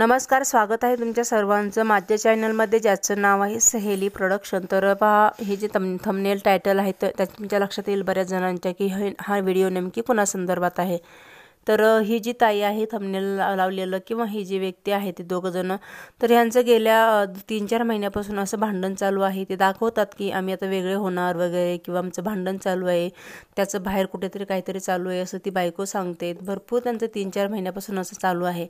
नमस्कार स्वागत आहे तुमच्या सर्वांचं माझ्या चॅनलमध्ये ज्याचं नाव आहे सहेली प्रोडक्शन तर पहा हे जे तम थमनेल टायटल आहे तर त्या तुमच्या लक्षात येईल बऱ्याच जणांच्या की हे हा व्हिडिओ नेमकी कुणा संदर्भात आहे तर ही जी ताई आहे थमनेल लावलेलं किंवा ही जी व्यक्ती आहे ते दोघंजणं तर ह्यांचं गेल्या तीन चार महिन्यापासून असं भांडण चालू आहे ते दाखवतात की आम्ही आता वेगळे होणार वगैरे किंवा आमचं भांडण चालू आहे त्याचं बाहेर कुठेतरी काहीतरी चालू आहे असं ती बायको सांगते भरपूर त्यांचं तीन चार महिन्यापासून असं चालू आहे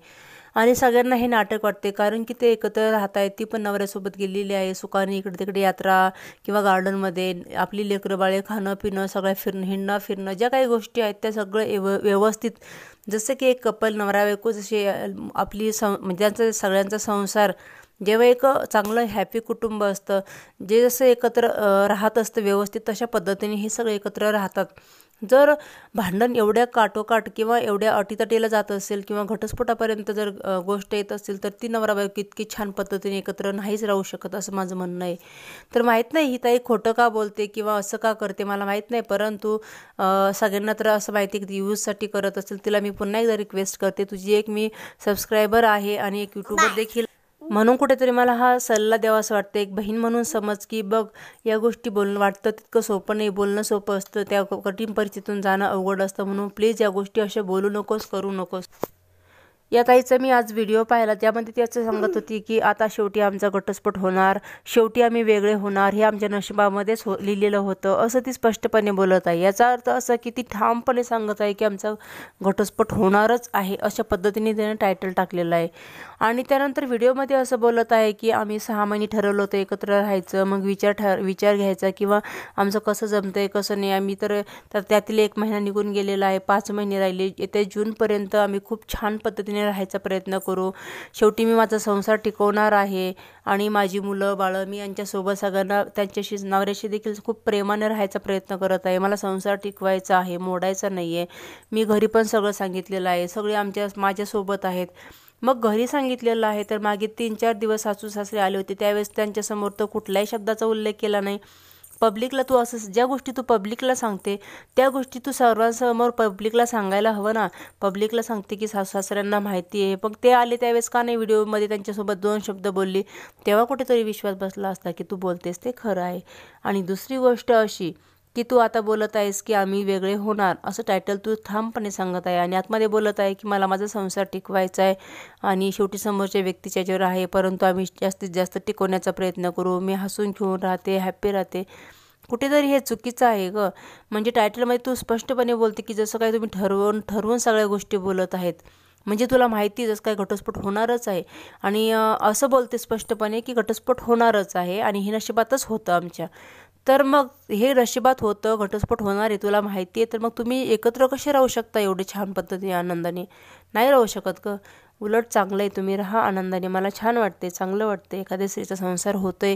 आणि सगळ्यांना हे नाटक वाटते कारण की ते एकत्र राहत आहेत ती पण नवऱ्यासोबत गेलेली आहे सुखाने इकडे तिकडे यात्रा किंवा गार्डनमध्ये आपली लेकरं बाळे खाणं पिणं सगळ्या फिरणं हिंडणं फिरणं ज्या काही गोष्टी आहेत त्या सगळं एव व्यवस्थित जसं की एक कपल नवरा बायको जसे आपली सं ज्यांचं म्हणजे सगळ्यांचा संसार जेव्हा एक चांगलं हॅपी कुटुंब असतं जे जसं एकत्र राहत असतं व्यवस्थित तशा पद्धतीने हे सगळे एकत्र राहतात जर भांडण एवढ्या काटोकाट किंवा एवढ्या अटीतटीला जात असेल किंवा घटस्फोटापर्यंत जर गोष्ट येत असेल तर ती नवरा बायको इतकी छान पद्धतीने एकत्र नाहीच राहू शकत असं माझं म्हणणं आहे तर माहीत नाही ही ताई खोटं का बोलते किंवा असं का करते मला माहीत नाही परंतु सगळ्यांना तर असं माहिती की यूजसाठी करत असेल तिला मी पुन्हा एकदा रिक्वेस्ट करते तुझी एक मी सबस्क्रायबर आहे आणि एक यूट्यूबर देखील म्हणून कुठेतरी मला हा सल्ला द्यावा असं वाटतं एक बहीण म्हणून समज की बघ या गोष्टी बोलणं वाटतं तितकं सोपं नाही बोलणं सोपं असतं त्या कठीण परिस्थितीतून जाणं अवघड असतं म्हणून प्लीज या गोष्टी अशा बोलू नकोस करू नकोस या काहीचा मी आज व्हिडिओ पाहिला त्यामध्ये ती असं सांगत होती की आता शेवटी आमचा घटस्फोट होणार शेवटी आम्ही वेगळे होणार हे आमच्या नशिबामध्येच हो लिहिलेलं होतं असं ती स्पष्टपणे बोलत आहे याचा अर्थ असा की ती ठामपणे सांगत आहे की आमचा घटस्फोट होणारच आहे अशा पद्धतीने त्याने टायटल टाकलेलं आहे आणि त्यानंतर व्हिडिओमध्ये असं बोलत आहे की आम्ही सहा महिने ठरवलं होतं एकत्र राहायचं मग विचार ठर विचार घ्यायचा किंवा आमचं कसं जमतं आहे कसं नाही आम्ही तर त्यातील एक महिना निघून गेलेला आहे पाच महिने राहिले येत्या जूनपर्यंत आम्ही खूप छान पद्धतीने राहायचा प्रयत्न करू शेवटी मी माझा संसार टिकवणार आहे आणि माझी मुलं बाळं मी यांच्यासोबत सगळ्यांना त्यांच्याशी नवऱ्याशी देखील खूप प्रेमाने राहायचा प्रयत्न करत आहे मला संसार टिकवायचा आहे मोडायचा नाही आहे मी घरी पण सगळं सांगितलेलं आहे सगळे आमच्या माझ्यासोबत आहेत मग घरी सांगितलेलं आहे तर मागे तीन चार दिवस सासू सासरे आले होते त्यावेळेस त्यांच्यासमोर तर कुठल्याही शब्दाचा उल्लेख केला नाही पब्लिकला तू असं ज्या गोष्टी तू पब्लिकला सांगते त्या गोष्टी तू सर्वांसमोर पब्लिकला सांगायला हवं ना पब्लिकला सांगते की सासू सासऱ्यांना माहिती आहे पण ते आले त्यावेळेस का नाही व्हिडिओमध्ये त्यांच्यासोबत दोन शब्द बोलली तेव्हा कुठेतरी विश्वास बसला असता की तू बोलतेस ते खरं आहे आणि दुसरी गोष्ट अशी की तू आता बोलत आहेस की आम्ही वेगळे होणार असं टायटल तू ठामपणे सांगत आहे आणि आतमध्ये बोलत आहे की मला माझा संसार टिकवायचा आहे आणि शेवटी समोरच्या व्यक्तीच्या याच्यावर आहे परंतु आम्ही जास्तीत जास्त टिकवण्याचा प्रयत्न करू मी हसून खेळून राहते हॅप्पी राहते कुठेतरी हे चुकीचं आहे ग म्हणजे टायटलमध्ये तू स्पष्टपणे बोलते की जसं काय तुम्ही ठरवून ठरवून सगळ्या गोष्टी बोलत आहेत म्हणजे तुला माहिती जसं काय घटस्फोट होणारच आहे आणि असं बोलते स्पष्टपणे की घटस्फोट होणारच आहे आणि हे नशिबातच होतं आमच्या तर मग हे नशिबात होतं घटस्फोट होणार आहे तुला माहिती आहे तर मग तुम्ही एकत्र कसे राहू शकता एवढे छान पद्धतीने आनंदाने नाही राहू शकत ग उलट चांगलं आहे तुम्ही राहा आनंदाने मला छान वाटते चांगलं वाटते एखाद्या स्त्रीचा संसार होतोय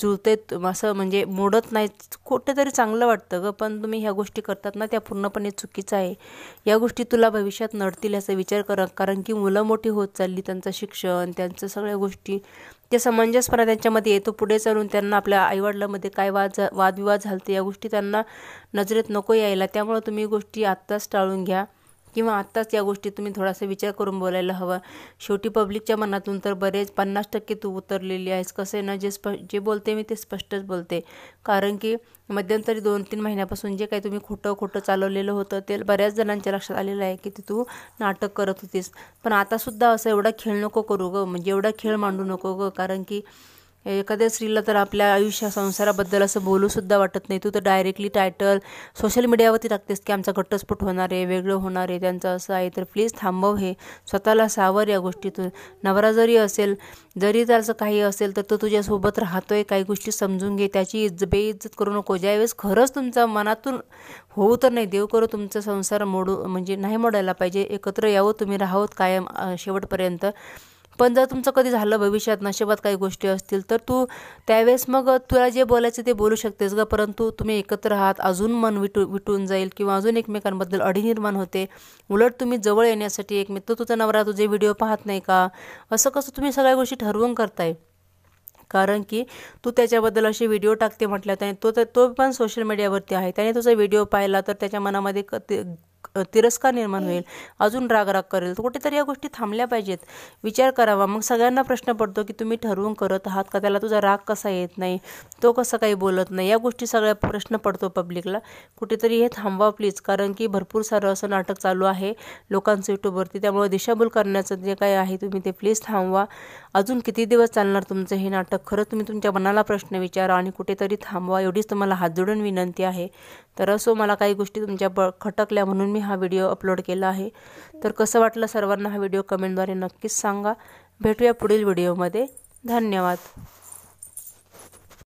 जुळते असं म्हणजे मोडत नाही कुठेतरी चांगलं वाटतं ग पण तुम्ही ह्या गोष्टी करतात ना त्या पूर्णपणे चुकीचं आहे या गोष्टी तुला भविष्यात नडतील याचा विचार करा कारण की मुलं मोठी होत चालली त्यांचं शिक्षण त्यांचं सगळ्या गोष्टी ते समंजसपणा त्यांच्यामध्ये येतो पुढे चालून त्यांना आपल्या आईवडिलांमध्ये काय वाद वादविवाद झालतो या गोष्टी त्यांना नजरेत नको यायला त्यामुळं तुम्ही गोष्टी आत्ताच टाळून घ्या किंवा आत्ताच या गोष्टी तुम्ही थोडासा विचार करून बोलायला हवा शेवटी पब्लिकच्या मनातून तर बरेच पन्नास टक्के तू उतरलेली आहेस कसं आहे ना जे स्प जे बोलते मी ते स्पष्टच बोलते कारण की मध्यंतरी दोन तीन महिन्यापासून जे काही तुम्ही खोटं खोटं चालवलेलं होतं ते बऱ्याच जणांच्या लक्षात आलेलं आहे की ते तू नाटक करत होतीस पण आतासुद्धा असं एवढा खेळ नको करू गं म्हणजे एवढा खेळ मांडू नको गं कारण की एखाद्या स्त्रीला तर आपल्या आयुष्या संसाराबद्दल असं बोलूसुद्धा वाटत नाही तू तर डायरेक्टली टायटल सोशल मीडियावरती टाकतेस की आमचा घट्टस्फोट होणार आहे वेगळं होणार आहे त्यांचं असं आहे तर प्लीज थांबव हे स्वतःला सावर या गोष्टीतून नवरा जरी असेल जरी त्याचं काही असेल तर तो तुझ्यासोबत राहतोय काही गोष्टी समजून घे त्याची इज्ज बेइज्जत करू नको ज्यावेळेस खरंच तुमचा मनातून होऊ तर नाही देव करू तुमचा संसार मोडू म्हणजे नाही मोडायला पाहिजे एकत्र यावं तुम्ही राहोत कायम शेवटपर्यंत पण जर तुमचं कधी झालं भविष्यात नशिबात काही गोष्टी असतील तर तू त्यावेळेस मग तुला जे बोलायचं ते बोलू शकतेस ग परंतु तुम्ही एकत्र आहात अजून मन विटू विटून जाईल किंवा अजून एकमेकांबद्दल अडी निर्माण होते उलट तुम्ही जवळ येण्यासाठी एकमेक तुझ्या तुझा नवरा तुझे व्हिडिओ पाहत नाही का असं कसं तुम्ही सगळ्या गोष्टी ठरवून करताय कारण की तू त्याच्याबद्दल असे व्हिडिओ टाकते म्हटल्या त्याने तो तर तो पण सोशल मीडियावरती आहे त्याने तुझा व्हिडिओ पाहिला तर त्याच्या मनामध्ये क ते तिरस्कार निर्माण होईल अजून राग राग करेल तर कुठेतरी या गोष्टी थांबल्या पाहिजेत विचार करावा मग सगळ्यांना प्रश्न पडतो की तुम्ही ठरवून करत आहात का त्याला तुझा राग कसा येत नाही तो कसा काही बोलत नाही या गोष्टी सगळ्या प्रश्न पडतो पब्लिकला कुठेतरी हे थांबवा प्लीज कारण की भरपूर सारं असं नाटक चालू आहे लोकांचं युट्यूबवरती त्यामुळे दिशाभूल करण्याचं जे काय आहे तुम्ही ते प्लीज थांबवा अजून किती दिवस चालणार तुमचं हे नाटक खरं तुम्ही तुमच्या मनाला प्रश्न विचारा आणि कुठेतरी थांबवा एवढीच तुम्हाला हात जोडून विनंती आहे तर असो मला काही गोष्टी तुमच्या ब खटकल्या म्हणून मी हा व्हिडिओ अपलोड केला आहे तर कसं वाटलं सर्वांना हा व्हिडिओ कमेंटद्वारे नक्कीच सांगा भेटूया पुढील व्हिडिओमध्ये धन्यवाद